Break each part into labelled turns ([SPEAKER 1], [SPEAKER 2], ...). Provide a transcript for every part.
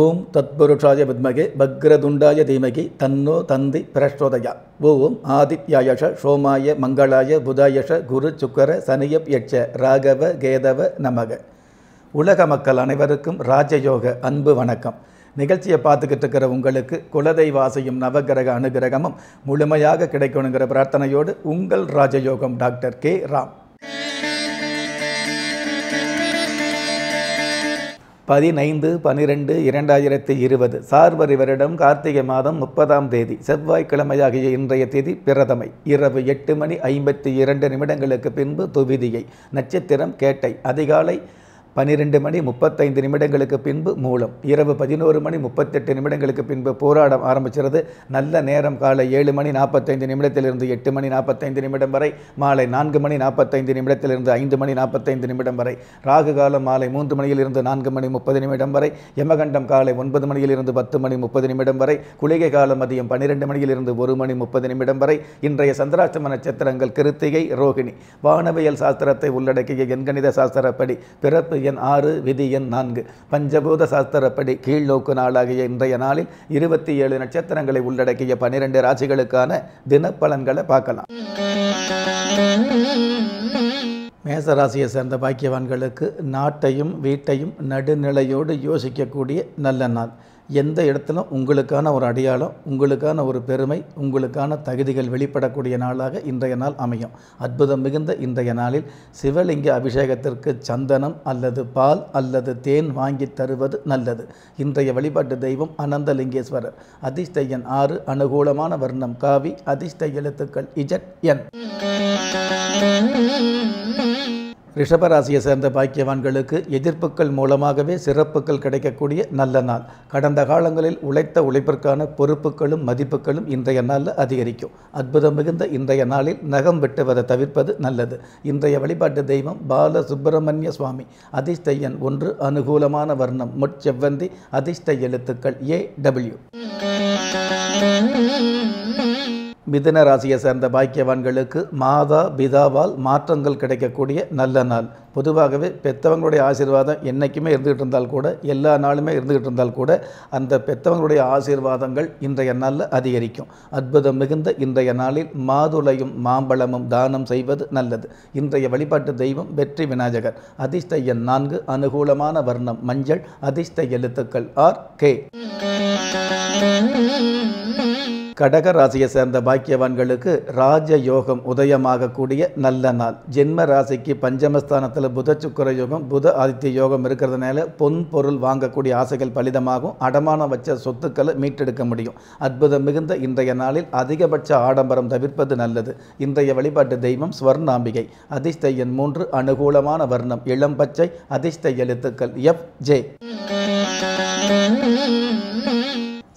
[SPEAKER 1] ஓம் தத்புருஷாய வித்மகே பக்ரதுண்டாய தீமகி தன்னோ தந்தி பிரஷ்டோதயா ஓம் ஆதித்யாயஷ சோமாய மங்களாய புதாயஷ குரு சுக்கர சனியப் யட்ச ராகவ கேதவ நமக உலக மக்கள் அனைவருக்கும் ராஜயோக அன்பு வணக்கம் நிகழ்ச்சியை பார்த்துக்கிட்டு இருக்கிற உங்களுக்கு குலதெய்வாசையும் நவகிரக அனுகிரகமும் முழுமையாக கிடைக்கணுங்கிற பிரார்த்தனையோடு உங்கள் ராஜயோகம் டாக்டர் கே ராம் பதினைந்து பனிரெண்டு இரண்டாயிரத்தி இருபது சார்வரி வருடம் கார்த்திகை மாதம் முப்பதாம் தேதி செவ்வாய்க்கிழமையாகிய இன்றைய தேதி பிரதமை இரவு எட்டு மணி ஐம்பத்தி இரண்டு நிமிடங்களுக்கு பின்பு துவிதியை நட்சத்திரம் கேட்டை அதிகாலை பனிரெண்டு மணி முப்பத்தைந்து நிமிடங்களுக்கு பின்பு மூலம் இரவு பதினோரு மணி முப்பத்தெட்டு நிமிடங்களுக்கு பின்பு போராடம் ஆரம்பிச்சிருது நல்ல நேரம் காலை ஏழு மணி நாற்பத்தைந்து நிமிடத்திலிருந்து எட்டு மணி நாற்பத்தைந்து நிமிடம் வரை மாலை நான்கு மணி நாற்பத்தைந்து நிமிடத்திலிருந்து ஐந்து மணி நாற்பத்தைந்து நிமிடம் வரை ராகு காலம் மாலை மூன்று மணியிலிருந்து நான்கு மணி முப்பது நிமிடம் வரை யமகண்டம் காலை ஒன்பது மணியிலிருந்து பத்து மணி முப்பது நிமிடம் வரை குளிகை காலம் மதியம் பன்னிரெண்டு மணியிலிருந்து ஒரு மணி முப்பது நிமிடம் வரை இன்றைய சந்திராஷ்டம நட்சத்திரங்கள் கிருத்திகை ரோகிணி வானவியல் சாஸ்திரத்தை உள்ளடக்கிய எண்கணித சாஸ்திரப்படி பிறப்பு எண் ஆறு விதி எண் நான்கு பஞ்சபூத சாஸ்திரப்படி கீழ்நோக்கு நாளாகிய இன்றைய நாளில் இருபத்தி ஏழு நட்சத்திரங்களை உள்ளடக்கிய பனிரெண்டு ராசிகளுக்கான தினப்பலன்களை பார்க்கலாம் மேசராசியை சேர்ந்த பாக்கியவான்களுக்கு நாட்டையும் வீட்டையும் நடுநிலையோடு யோசிக்கக்கூடிய நல்ல நாள் எந்த இடத்துல உங்களுக்கான ஒரு அடையாளம் உங்களுக்கான ஒரு பெருமை உங்களுக்கான தகுதிகள் வெளிப்படக்கூடிய நாளாக இன்றைய நாள் அமையும் அற்புதம் மிகுந்த இன்றைய நாளில் சிவலிங்க அபிஷேகத்திற்கு சந்தனம் அல்லது பால் அல்லது தேன் வாங்கி தருவது நல்லது இன்றைய வழிபாட்டு தெய்வம் அனந்தலிங்கேஸ்வரர் லிங்கேஸ்வரர் அதிஷ்டையன் ஆறு அனுகூலமான வர்ணம் காவி அதிர்ஷ்ட எழுத்துக்கள் இஜட் என் ரிஷபராசியை சேர்ந்த பாக்கியவான்களுக்கு எதிர்ப்புகள் மூலமாகவே சிறப்புகள் கிடைக்கக்கூடிய நல்ல நாள் கடந்த காலங்களில் உழைத்த உழைப்பிற்கான பொறுப்புகளும் மதிப்புகளும் இன்றைய நாளில் அதிகரிக்கும் அற்புதம் மிகுந்த இன்றைய நாளில் நகம் வெட்டுவதை தவிர்ப்பது நல்லது இன்றைய வழிபாட்டு தெய்வம் பால சுப்பிரமணிய சுவாமி அதிஷ்டையன் ஒன்று அனுகூலமான வர்ணம் முட்செவ்வந்தி அதிர்ஷ்ட எழுத்துக்கள் ஏ டபிள்யூ மிதன ராசியை சேர்ந்த பாக்கியவான்களுக்கு மாதா பிதாவால் மாற்றங்கள் கிடைக்கக்கூடிய நல்ல நாள் பொதுவாகவே பெற்றவங்களுடைய ஆசீர்வாதம் என்றைக்குமே இருந்துகிட்டு இருந்தால் கூட எல்லா நாளுமே இருந்துகிட்டு இருந்தால் கூட அந்த பெற்றவங்களுடைய ஆசீர்வாதங்கள் இன்றைய நாளில் அதிகரிக்கும் அற்புதம் மிகுந்த இன்றைய நாளில் மாதுளையும் மாம்பழமும் தானம் செய்வது நல்லது இன்றைய வழிபாட்டு தெய்வம் வெற்றி விநாயகர் அதிர்ஷ்ட எண் நான்கு அனுகூலமான வர்ணம் மஞ்சள் அதிர்ஷ்ட எழுத்துக்கள் ஆர் கே கடக ராசியை சேர்ந்த பாக்கியவான்களுக்கு ராஜ யோகம் உதயமாகக்கூடிய நல்ல நாள் ஜென்ம ராசிக்கு பஞ்சமஸ்தானத்தில் புத சுக்கர யோகம் புத ஆதித்ய யோகம் இருக்கிறதுனால பொன் பொருள் வாங்கக்கூடிய ஆசைகள் பலிதமாகும் அடமானம் வச்ச சொத்துக்களை மீட்டெடுக்க முடியும் அற்புதம் மிகுந்த இன்றைய நாளில் அதிகபட்ச ஆடம்பரம் தவிர்ப்பது நல்லது இன்றைய வழிபாட்டு தெய்வம் ஸ்வர்ணாம்பிகை அதிஷ்டையன் மூன்று அனுகூலமான வர்ணம் இளம்பச்சை அதிஷ்ட எழுத்துக்கள் எஃப் ஜே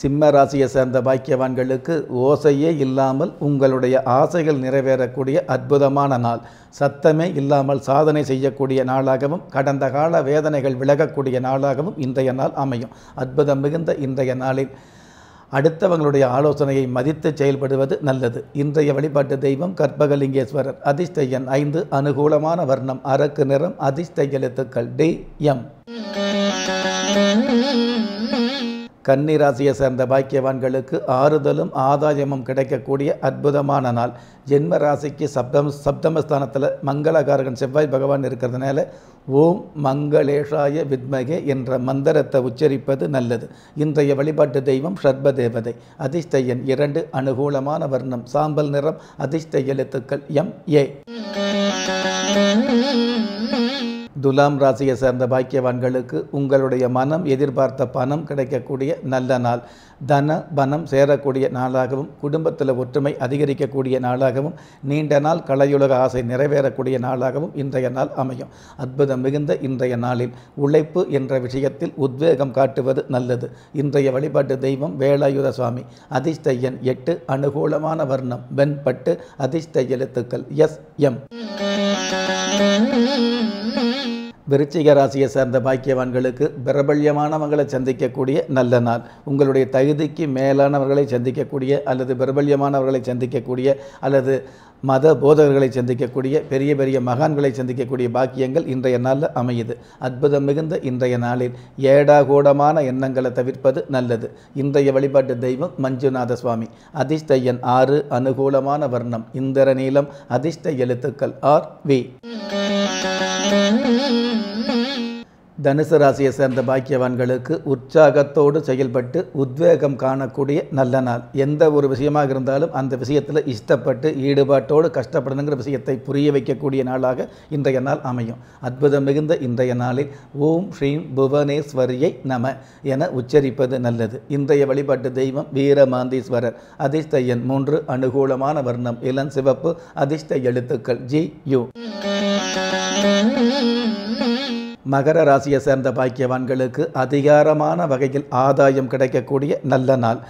[SPEAKER 1] சிம்ம ராசியை சேர்ந்த பாக்கியவான்களுக்கு ஓசையே இல்லாமல் உங்களுடைய ஆசைகள் நிறைவேறக்கூடிய அற்புதமான நாள் சத்தமே இல்லாமல் சாதனை செய்யக்கூடிய நாளாகவும் கடந்த கால வேதனைகள் விலகக்கூடிய நாளாகவும் இன்றைய நாள் அமையும் அற்புதம் மிகுந்த இன்றைய நாளில் அடுத்தவங்களுடைய ஆலோசனையை மதித்து செயல்படுவது நல்லது இன்றைய வழிபாட்டு தெய்வம் கற்பகலிங்கேஸ்வரர் அதிர்ஷ்டயன் ஐந்து அனுகூலமான வர்ணம் அரக்கு நிறம் அதிர்ஷ்ட எழுத்துக்கள் டி எம் கன்னிராசியை சேர்ந்த பாக்கியவான்களுக்கு ஆறுதலும் ஆதாயமும் கிடைக்கக்கூடிய அற்புதமான நாள் ஜென்ம ராசிக்கு சப்தம் சப்தமஸ்தானத்தில் மங்களகாரகன் செவ்வாய் பகவான் இருக்கிறதுனால ஓம் மங்களேஷாய வித்மகே என்ற மந்திரத்தை உச்சரிப்பது நல்லது இன்றைய வழிபாட்டு தெய்வம் ஷர்ப தேவதை அதிஷ்டையன் இரண்டு அனுகூலமான வர்ணம் சாம்பல் நிறம் அதிஷ்ட எழுத்துக்கள் எம் ஏ துலாம் ராசியை சேர்ந்த பாக்கியவான்களுக்கு உங்களுடைய மனம் எதிர்பார்த்த பணம் கிடைக்கக்கூடிய நல்ல நாள் தன பணம் சேரக்கூடிய நாளாகவும் குடும்பத்தில் ஒற்றுமை அதிகரிக்கக்கூடிய நாளாகவும் நீண்ட நாள் கலையுலக ஆசை நிறைவேறக்கூடிய நாளாகவும் இன்றைய நாள் அமையும் அற்புதம் மிகுந்த இன்றைய நாளில் உழைப்பு என்ற விஷயத்தில் உத்வேகம் காட்டுவது நல்லது இன்றைய வழிபாட்டு தெய்வம் வேலாயுத சுவாமி அதிஷ்டையன் எட்டு அனுகூலமான வர்ணம் வெண்பட்டு அதிஷ்ட எழுத்துக்கள் எஸ் எம் விருச்சிக ராசியை சேர்ந்த பாக்கியவான்களுக்கு பிரபல்யமானவங்களை சந்திக்கக்கூடிய நல்ல நாள் உங்களுடைய தகுதிக்கு மேலானவர்களை சந்திக்கக்கூடிய அல்லது பிரபல்யமானவர்களை சந்திக்கக்கூடிய அல்லது மத போதகர்களை சந்திக்கக்கூடிய பெரிய பெரிய மகான்களை சந்திக்கக்கூடிய பாக்கியங்கள் இன்றைய நாளில் அமையுது அற்புதம் மிகுந்த இன்றைய நாளில் ஏடாகூடமான எண்ணங்களை தவிர்ப்பது நல்லது இன்றைய வழிபாட்டு தெய்வம் மஞ்சுநாத சுவாமி அதிர்ஷ்ட ஆறு அனுகூலமான வர்ணம் இந்திர நீளம் அதிர்ஷ்ட எழுத்துக்கள் ஆர் வி தனுசு ராசியை சேர்ந்த பாக்கியவான்களுக்கு உற்சாகத்தோடு செயல்பட்டு உத்வேகம் காணக்கூடிய நல்ல நாள் எந்த ஒரு விஷயமாக இருந்தாலும் அந்த விஷயத்தில் இஷ்டப்பட்டு ஈடுபாட்டோடு கஷ்டப்படணுங்கிற விஷயத்தை புரிய வைக்கக்கூடிய நாளாக இன்றைய நாள் அமையும் அற்புதம் மிகுந்த இன்றைய நாளில் ஓம் ஸ்ரீம் புவனேஸ்வரியை நம என உச்சரிப்பது நல்லது இன்றைய வழிபாட்டு தெய்வம் வீரமாந்தீஸ்வரர் அதிர்ஷ்ட எண் மூன்று அனுகூலமான வர்ணம் இளம் சிவப்பு அதிர்ஷ்ட எழுத்துக்கள் ஜி யூ மகர ராசியை சேர்ந்த பாக்கியவான்களுக்கு அதிகாரமான வகையில் ஆதாயம் கிடைக்கக்கூடிய நல்ல நாள்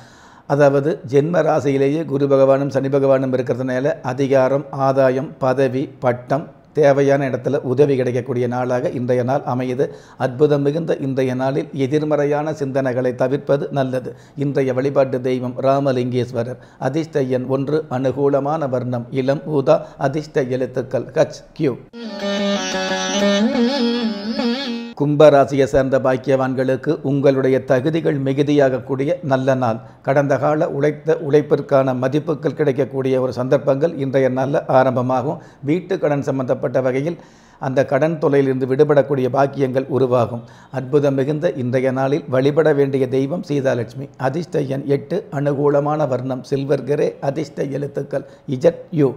[SPEAKER 1] அதாவது ஜென்ம ராசியிலேயே குரு பகவானும் சனி பகவானும் இருக்கிறதுனால அதிகாரம் ஆதாயம் பதவி பட்டம் தேவையான இடத்துல உதவி கிடைக்கக்கூடிய நாளாக இன்றைய நாள் அமையுது அற்புதம் மிகுந்த இன்றைய நாளில் எதிர்மறையான சிந்தனைகளை தவிர்ப்பது நல்லது இன்றைய வழிபாட்டு தெய்வம் ராமலிங்கேஸ்வரர் அதிர்ஷ்ட எண் ஒன்று அனுகூலமான வர்ணம் இளம் ஊதா அதிர்ஷ்ட எழுத்துக்கள் ஹச் கியூ கும்பராசியை சேர்ந்த பாக்கியவான்களுக்கு உங்களுடைய தகுதிகள் மிகுதியாகக்கூடிய நல்ல நாள் கடந்த கால உழைத்த உழைப்பிற்கான மதிப்புகள் கிடைக்கக்கூடிய ஒரு சந்தர்ப்பங்கள் இன்றைய நல்ல ஆரம்பமாகும் வீட்டு கடன் சம்பந்தப்பட்ட வகையில் அந்த கடன் தொலையிலிருந்து விடுபடக்கூடிய பாக்கியங்கள் உருவாகும் அற்புதம் மிகுந்த இன்றைய நாளில் வழிபட வேண்டிய தெய்வம் சீதாலட்சுமி அதிர்ஷ்ட எண் எட்டு அனுகூலமான வர்ணம் சில்வர் கிரே அதிர்ஷ்ட எழுத்துக்கள் இஜட் யூ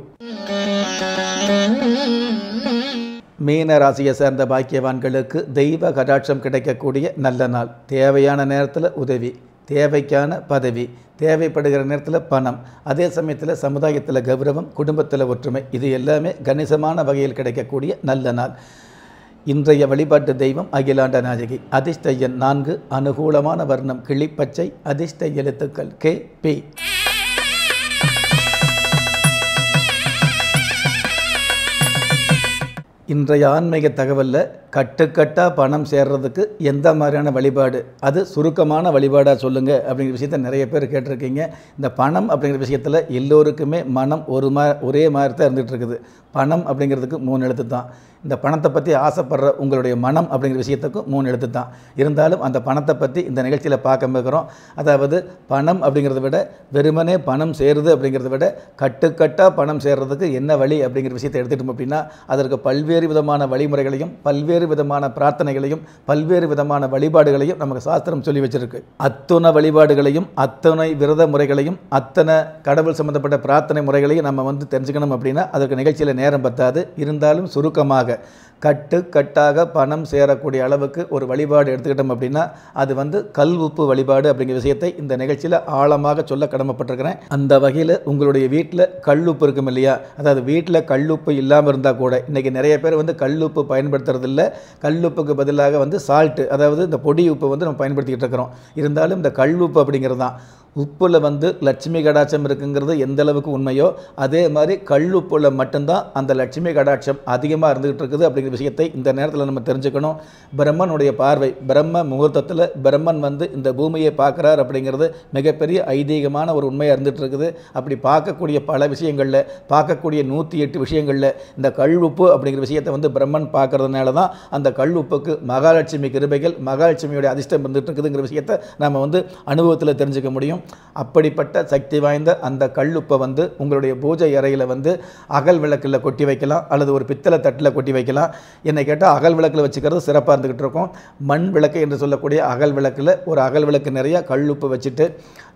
[SPEAKER 1] மீன ராசியை சேர்ந்த பாக்கியவான்களுக்கு தெய்வ கடாட்சம் கிடைக்கக்கூடிய நல்ல நாள் தேவையான நேரத்தில் உதவி தேவைக்கான பதவி தேவைப்படுகிற நேரத்தில் பணம் அதே சமயத்தில் சமுதாயத்தில் கௌரவம் குடும்பத்தில் ஒற்றுமை இது எல்லாமே கணிசமான வகையில் கிடைக்கக்கூடிய நல்ல நாள் இன்றைய வழிபாட்டு தெய்வம் அகிலாண்ட நாயகி அதிர்ஷ்ட எண் நான்கு அனுகூலமான வர்ணம் கிளிப்பச்சை அதிர்ஷ்ட எழுத்துக்கள் கே பி இன்றைய ஆன்மீக தகவலில் கட்டுக்கட்டாக பணம் சேர்றதுக்கு எந்த மாதிரியான வழிபாடு அது சுருக்கமான வழிபாடாக சொல்லுங்கள் அப்படிங்கிற விஷயத்த நிறைய பேர் கேட்டிருக்கீங்க இந்த பணம் அப்படிங்கிற விஷயத்தில் எல்லோருக்குமே மனம் ஒரு மா ஒரே மாதிரி தான் இருந்துகிட்டு இருக்குது பணம் அப்படிங்கிறதுக்கு மூணு எழுத்து தான் இந்த பணத்தை பற்றி ஆசைப்படுற உங்களுடைய மனம் அப்படிங்கிற விஷயத்துக்கும் மூணு எழுத்து தான் இருந்தாலும் அந்த பணத்தை பற்றி இந்த நிகழ்ச்சியில் பார்க்க போகிறோம் அதாவது பணம் அப்படிங்கிறத விட வெறுமனே பணம் சேருது அப்படிங்கிறத விட கட்டுக்கட்டாக பணம் சேர்றதுக்கு என்ன வழி அப்படிங்கிற விஷயத்தை எடுத்துகிட்டோம் அப்படின்னா அதற்கு பல்வேறு விதமான வழிமுறைகளையும் பல்வேறு பல்வேறு விதமான பிரார்த்தனைகளையும் பல்வேறு விதமான வழிபாடுகளையும் நமக்கு சாஸ்திரம் சொல்லி வச்சிருக்கு அத்தனை வழிபாடுகளையும் அத்தனை விரத முறைகளையும் அத்தனை கடவுள் சம்பந்தப்பட்ட பிரார்த்தனை முறைகளையும் நம்ம வந்து தெரிஞ்சுக்கணும் அப்படின்னா அதற்கு நிகழ்ச்சியில் நேரம் பத்தாது இருந்தாலும் சுருக்கமாக கட்டு கட்டாக பணம் சேரக்கூடிய அளவுக்கு ஒரு வழிபாடு எடுத்துக்கிட்டோம் அப்படின்னா அது வந்து கல் உப்பு வழிபாடு அப்படிங்கிற விஷயத்தை இந்த நிகழ்ச்சியில் ஆழமாக சொல்ல கடமைப்பட்டிருக்கிறேன் அந்த வகையில் உங்களுடைய வீட்டில் கல்லுப்பு இருக்கும் இல்லையா அதாவது வீட்டில் கல்லுப்பு இல்லாமல் இருந்தால் கூட இன்றைக்கி நிறைய பேர் வந்து கல்லுப்பு பயன்படுத்துறதில்ல கல்லுப்புக்கு பதிலாக வந்து சால்ட்டு அதாவது இந்த பொடி உப்பு வந்து நம்ம பயன்படுத்திக்கிட்டு இருக்கிறோம் இருந்தாலும் இந்த கல் உப்பு அப்படிங்கிறது தான் உப்பில் வந்து லட்சுமி கடாட்சம் இருக்குங்கிறது எந்த அளவுக்கு உண்மையோ அதே மாதிரி கல் உப்பில் மட்டும்தான் அந்த லட்சுமி கடாட்சம் அதிகமாக இருந்துகிட்டு இருக்குது அப்படிங்கிற விஷயத்தை இந்த நேரத்தில் நம்ம தெரிஞ்சுக்கணும் பிரம்மனுடைய பார்வை பிரம்ம முகூர்த்தத்தில் பிரம்மன் வந்து இந்த பூமியை பார்க்குறார் அப்படிங்கிறது மிகப்பெரிய ஐதீகமான ஒரு உண்மையாக இருந்துகிட்டு இருக்குது அப்படி பார்க்கக்கூடிய பல விஷயங்களில் பார்க்கக்கூடிய நூற்றி எட்டு விஷயங்களில் இந்த கல் உப்பு அப்படிங்கிற விஷயத்தை வந்து பிரம்மன் பார்க்குறதுனால தான் அந்த கல் உப்புக்கு மகாலட்சுமி கிருபைகள் மகாலட்சுமியுடைய அதிர்ஷ்டம் இருந்துகிட்டு இருக்குதுங்கிற விஷயத்தை நம்ம வந்து அனுபவத்தில் தெரிஞ்சுக்க முடியும் அப்படிப்பட்ட சக்தி வாய்ந்த அந்த கல்லுப்பை வந்து உங்களுடைய பூஜை அறையில் வந்து அகல் விளக்கில் கொட்டி வைக்கலாம் அல்லது ஒரு பித்தளை தட்டில் கொட்டி வைக்கலாம் என்னை கேட்டால் அகல் விளக்கில் வச்சுக்கிறது சிறப்பாக இருந்துக்கிட்டு இருக்கும் மண் விளக்கு என்று சொல்லக்கூடிய அகல் விளக்கில் ஒரு அகல் விளக்கு நிறைய கல்லுப்பு வச்சுட்டு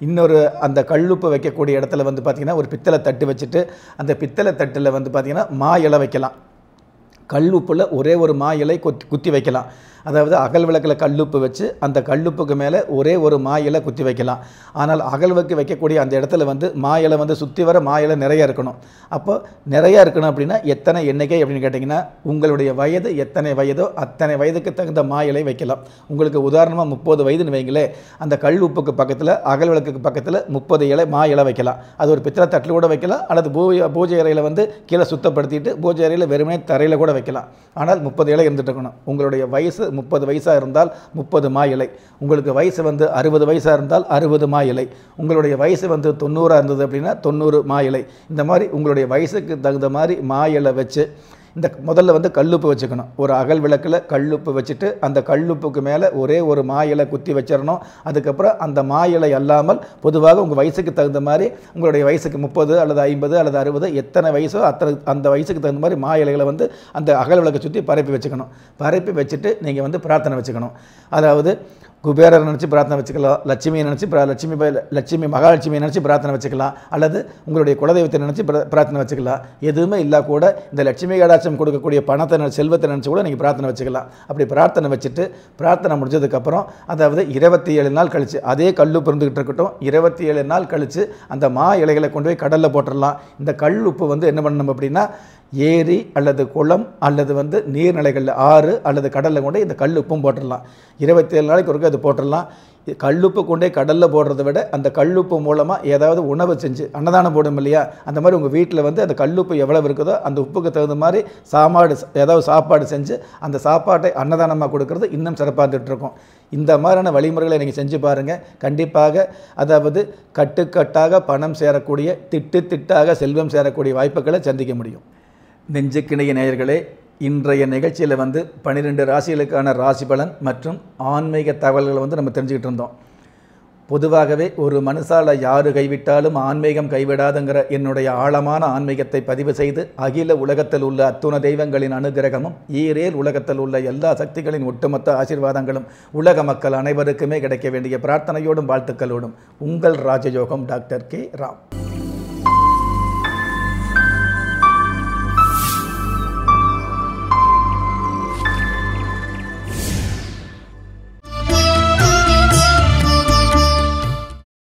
[SPEAKER 1] இன்னொரு அந்த கல்லுப்பு வைக்கக்கூடிய இடத்துல வந்து பார்த்திங்கன்னா ஒரு பித்தளை தட்டு வச்சுட்டு அந்த பித்தளை தட்டில் வந்து பார்த்திங்கன்னா மா இலை வைக்கலாம் கல் உப்பில் ஒரே ஒரு மா இலை கொத்தி குத்தி வைக்கலாம் அதாவது அகல் விளக்கில் கல்லுப்பு வச்சு அந்த கல்லுப்புக்கு மேலே ஒரே ஒரு மாயில இலை குத்தி வைக்கலாம் ஆனால் அகல் விளக்கு வைக்கக்கூடிய அந்த இடத்துல வந்து மா இலை வந்து சுற்றி வர மா நிறைய இருக்கணும் அப்போ நிறையா இருக்கணும் அப்படின்னா எத்தனை எண்ணிக்கை அப்படின்னு கேட்டிங்கன்னா உங்களுடைய வயது எத்தனை வயதோ அத்தனை வயதுக்கு தகுந்த மா வைக்கலாம் உங்களுக்கு உதாரணமாக முப்பது வயதுன்னு வைங்களேன் அந்த கல் உப்புக்கு பக்கத்தில் அகல் விளக்குக்கு பக்கத்தில் முப்பது இலை மா இலை வைக்கலாம் அது ஒரு பித்திர தட்டில் கூட வைக்கலாம் அல்லது பூஜை பூஜை அறையில் வந்து கீழே சுத்தப்படுத்திட்டு பூஜை அறையில் வெறுமனே தரையில் கூட வைக்கலாம் ஆனால் முப்பது இலை இருந்துட்டு இருக்கணும் உங்களுடைய வயசு முப்பது வயசாக இருந்தால் முப்பது மா இலை உங்களுக்கு வயசு வந்து அறுபது வயசாக இருந்தால் அறுபது மா இலை உங்களுடைய வயசு வந்து தொண்ணூறாக இருந்தது அப்படின்னா தொண்ணூறு மா இலை இந்த மாதிரி உங்களுடைய வயசுக்கு தகுந்த மாதிரி மா இலை வச்சு இந்த முதல்ல வந்து கல்லுப்பு வச்சுக்கணும் ஒரு அகல் விளக்கில் கல்லுப்பு வச்சுட்டு அந்த கல்லுப்புக்கு மேலே ஒரே ஒரு மா இலை குத்தி வச்சிடணும் அதுக்கப்புறம் அந்த மா இலை அல்லாமல் பொதுவாக உங்கள் வயசுக்கு தகுந்த மாதிரி உங்களுடைய வயசுக்கு முப்பது அல்லது ஐம்பது அல்லது அறுபது எத்தனை வயசோ அத்தனை அந்த வயசுக்கு தகுந்த மாதிரி மா இலைகளை வந்து அந்த அகல் விளக்கை சுற்றி பரப்பி வச்சுக்கணும் பரப்பி வச்சுட்டு நீங்கள் வந்து பிரார்த்தனை வச்சுக்கணும் அதாவது குபேரர் நினச்சி பிரார்த்தனை வச்சுக்கலாம் லட்சுமியை நினச்சி லட்சுமி லட்சுமி மகாலட்சுமியை நினச்சி பிரார்த்தனை வச்சுக்கலாம் அல்லது உங்களுடைய குலதெய்வத்தை நினச்சி பிரார்த்தனை வச்சுக்கலாம் எதுவுமே இல்லா கூட இந்த லட்சுமி கடாட்சம் கொடுக்கக்கூடிய பணத்தை செல்வத்தை நினச்சி கூட நீங்கள் பிரார்த்தனை வச்சுக்கலாம் அப்படி பிரார்த்தனை வச்சுட்டு பிரார்த்தனை முடிஞ்சதுக்கப்புறம் அதாவது இருபத்தி ஏழு நாள் கழித்து அதே கல் பிறந்துக்கிட்டு இருக்கட்டும் இருபத்தி ஏழு நாள் கழித்து அந்த மா இலைகளை கொண்டு போய் கடலில் போட்டுடலாம் இந்த கல் உப்பு வந்து என்ன பண்ணணும் அப்படின்னா ஏரி அல்லது குளம் அல்லது வந்து நீர்நிலைகளில் ஆறு அல்லது கடலில் கொண்டு இந்த கல் உப்பும் போட்டுடலாம் இருபத்தேழு நாளைக்கு ஒருக்க அது போட்டுடலாம் கல்லுப்பு கொண்டே கடலில் போடுறத விட அந்த கல்லுப்பு மூலமாக ஏதாவது உணவு செஞ்சு அன்னதானம் போடும் இல்லையா அந்த மாதிரி உங்கள் வீட்டில் வந்து அந்த கல்லுப்பு எவ்வளவு இருக்குதோ அந்த உப்புக்கு தகுந்த மாதிரி சாப்பாடு ஏதாவது சாப்பாடு செஞ்சு அந்த சாப்பாட்டை அன்னதானமாக கொடுக்கறது இன்னும் இருந்துகிட்ருக்கும் இந்த மாதிரியான வழிமுறைகளை நீங்கள் செஞ்சு பாருங்கள் கண்டிப்பாக அதாவது கட்டுக்கட்டாக பணம் சேரக்கூடிய திட்டு திட்டாக செல்வம் சேரக்கூடிய வாய்ப்புகளை சந்திக்க முடியும் நெஞ்சுக்கிணைய நேயர்களே இன்றைய நிகழ்ச்சியில் வந்து பன்னிரெண்டு ராசிகளுக்கான ராசி பலன் மற்றும் ஆன்மீக தகவல்களை வந்து நம்ம தெரிஞ்சுக்கிட்டு இருந்தோம் பொதுவாகவே ஒரு மனுஷால் யார் கைவிட்டாலும் ஆன்மீகம் கைவிடாதுங்கிற என்னுடைய ஆழமான ஆன்மீகத்தை பதிவு செய்து அகில உலகத்தில் உள்ள அத்துண தெய்வங்களின் அனுகிரகமும் ஈரேல் உலகத்தில் உள்ள எல்லா சக்திகளின் ஒட்டுமொத்த ஆசீர்வாதங்களும் உலக மக்கள் அனைவருக்குமே கிடைக்க வேண்டிய பிரார்த்தனையோடும் வாழ்த்துக்களோடும் உங்கள் ராஜயோகம் டாக்டர் கே ராம்